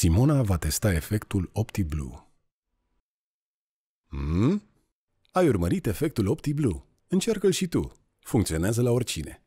Simona va testa efectul OptiBlue. Hmm? Ai urmărit efectul OptiBlue? Încearcă-l și tu. Funcționează la oricine.